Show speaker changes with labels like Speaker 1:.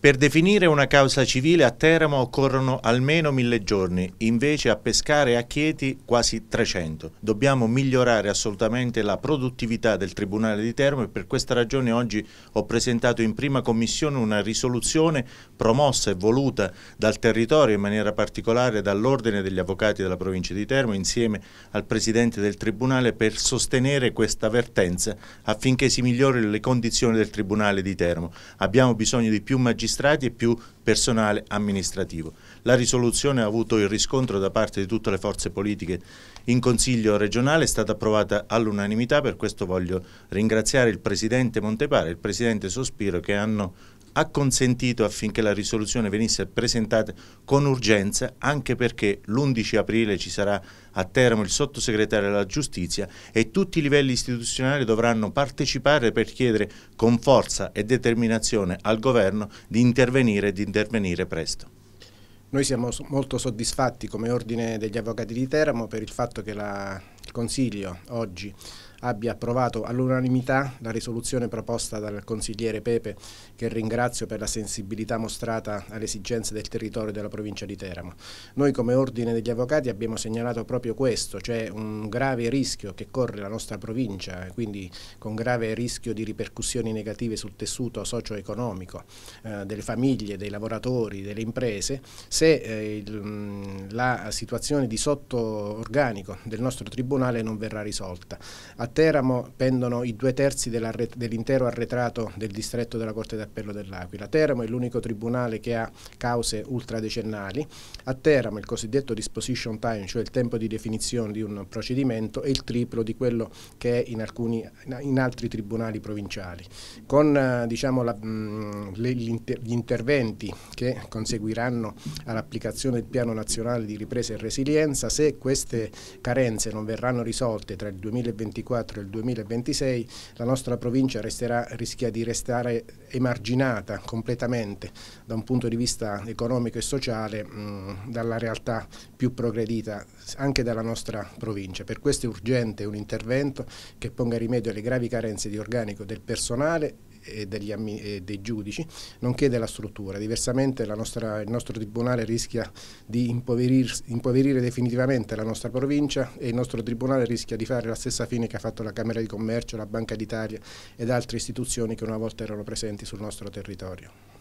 Speaker 1: Per definire una causa civile a Teramo occorrono almeno mille giorni, invece a Pescare e a Chieti quasi 300. Dobbiamo migliorare assolutamente la produttività del Tribunale di Teramo e per questa ragione oggi ho presentato in prima commissione una risoluzione promossa e voluta dal territorio, in maniera particolare dall'Ordine degli Avvocati della provincia di Teramo, insieme al Presidente del Tribunale per sostenere questa vertenza affinché si migliorino le condizioni del Tribunale di Teramo. Abbiamo bisogno di più magistrati magistrati e più personale amministrativo. La risoluzione ha avuto il riscontro da parte di tutte le forze politiche in Consiglio regionale, è stata approvata all'unanimità, per questo voglio ringraziare il Presidente Montepare e il Presidente Sospiro che hanno ha consentito affinché la risoluzione venisse presentata con urgenza anche perché l'11 aprile ci sarà a Teramo il sottosegretario della giustizia e tutti i livelli istituzionali dovranno partecipare per chiedere con forza e determinazione al governo di intervenire e di intervenire presto.
Speaker 2: Noi siamo molto soddisfatti come Ordine degli Avvocati di Teramo per il fatto che la, il Consiglio oggi abbia approvato all'unanimità la risoluzione proposta dal consigliere Pepe, che ringrazio per la sensibilità mostrata alle esigenze del territorio della provincia di Teramo. Noi come Ordine degli Avvocati abbiamo segnalato proprio questo, cioè un grave rischio che corre la nostra provincia, quindi con grave rischio di ripercussioni negative sul tessuto socio-economico eh, delle famiglie, dei lavoratori, delle imprese, se eh, il, la situazione di sotto organico del nostro Tribunale non verrà risolta. A Teramo pendono i due terzi dell'intero arretrato del distretto della Corte d'Appello dell'Aquila. Teramo è l'unico tribunale che ha cause ultradecennali. A Teramo il cosiddetto disposition time, cioè il tempo di definizione di un procedimento, è il triplo di quello che è in, alcuni, in altri tribunali provinciali. Con eh, diciamo, la, gli interventi che conseguiranno all'applicazione del Piano Nazionale di Ripresa e Resilienza, se queste carenze non verranno risolte tra il 2024 2024 e il 2026 la nostra provincia resterà, rischia di restare emarginata completamente da un punto di vista economico e sociale mh, dalla realtà più progredita anche dalla nostra provincia. Per questo è urgente un intervento che ponga rimedio alle gravi carenze di organico del personale e, degli, e dei giudici, nonché della struttura. Diversamente nostra, il nostro Tribunale rischia di impoverire definitivamente la nostra provincia e il nostro Tribunale rischia di fare la stessa fine che ha fatto la Camera di Commercio, la Banca d'Italia ed altre istituzioni che una volta erano presenti sul nostro territorio.